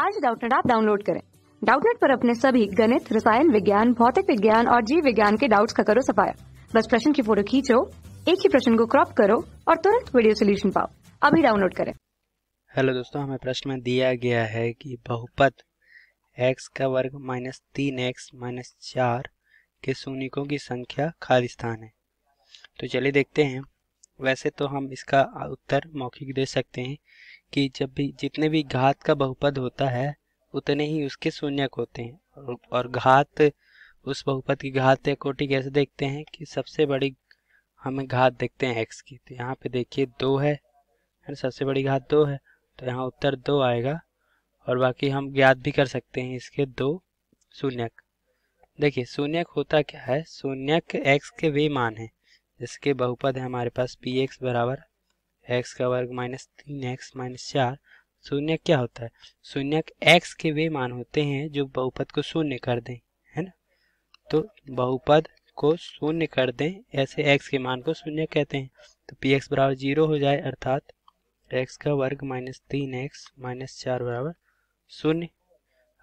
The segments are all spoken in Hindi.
आज डाउटनेट आप डाउनलोड करें डाउटनेट पर अपने सभी गणित रसायन विज्ञान भौतिक विज्ञान और जीव विज्ञान के डाउट्स का करो सफाया बस प्रश्न की फोटो खींचो एक ही प्रश्न को क्रॉप करो और तुरंत वीडियो सोल्यूशन पाओ अभी डाउनलोड करें हेलो दोस्तों हमें प्रश्न में दिया गया है कि बहुपद एक्स का वर्ग माइनस तीन एक्स माइनस चार के सूनिकों की संख्या खाली स्थान है तो चलिए देखते हैं वैसे तो हम इसका उत्तर मौखिक दे सकते हैं कि जब भी जितने भी घात का बहुपद होता है उतने ही उसके शून्यक होते हैं और घात उस बहुपद की घात या कोटि कैसे देखते हैं कि सबसे बड़ी हमें घात देखते हैं एक्स की तो यहाँ पे देखिए दो है सबसे बड़ी घात दो है तो यहाँ उत्तर दो आएगा और बाकी हम ज्ञात भी कर सकते हैं इसके दो शून्यक देखिए शून्यक होता क्या है शून्यक एक्स के वे मान है जिसके बहुपद है हमारे पास पी एक्स बराबर एक्स का वर्ग माइनस तीन एक्स माइनस चार शून्य क्या होता है शून्य एक्स के वे मान होते हैं जो बहुपद को शून्य कर दें है ना तो बहुपद को शून्य कर दें ऐसे एक्स के मान को शून्य कहते हैं तो पी एक्स बराबर जीरो हो जाए अर्थात एक्स का वर्ग माइनस तीन एक्स माइनस चार बराबर शून्य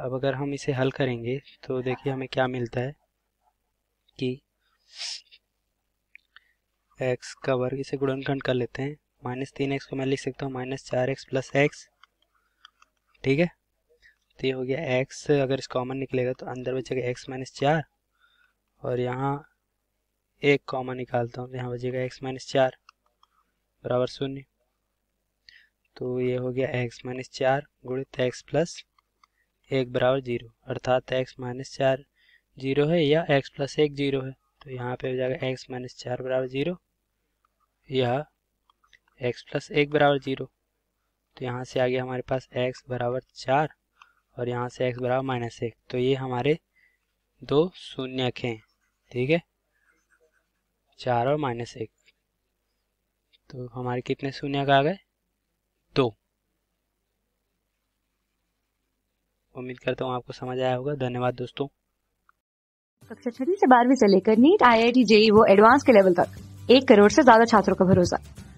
अब अगर हम इसे हल करेंगे तो देखिए हमें क्या मिलता है कि एक्स का वर्ग इसे गुणनखंड कर लेते हैं माइनस तीन एक्स को मैं लिख सकता हूँ माइनस चार एक्स प्लस एक्स ठीक है तो ये हो गया एक्स अगर इस कॉमन निकलेगा तो अंदर बचेगा एक्स माइनस चार और यहाँ एक कॉमन निकालता हूँ यहाँ बचेगा एक्स माइनस चार बराबर शून्य तो ये हो गया एक्स माइनस चार गुणित एक्स प्लस एक बराबर जीरो अर्थात एक्स माइनस चार जीरो है या एक्स प्लस एक जीरो है तो यहाँ पे हो जाएगा एक्स माइनस चार बराबर जीरो या एक्स प्लस एक बराबर जीरो तो यहाँ से आ गया हमारे पास एक्स बराबर चार और यहाँ से x बराबर माइनस एक तो ये हमारे दो शून्यक हैं ठीक है चार और माइनस एक तो हमारे कितने शून्य आ गए दो उम्मीद करता हूँ आपको समझ आया होगा धन्यवाद दोस्तों कक्षा छठी से बारहवीं से लेकर NEET I I T JEE वो एडवांस के लेवल तक एक करोड़ से ज्यादा छात्रों का भरोसा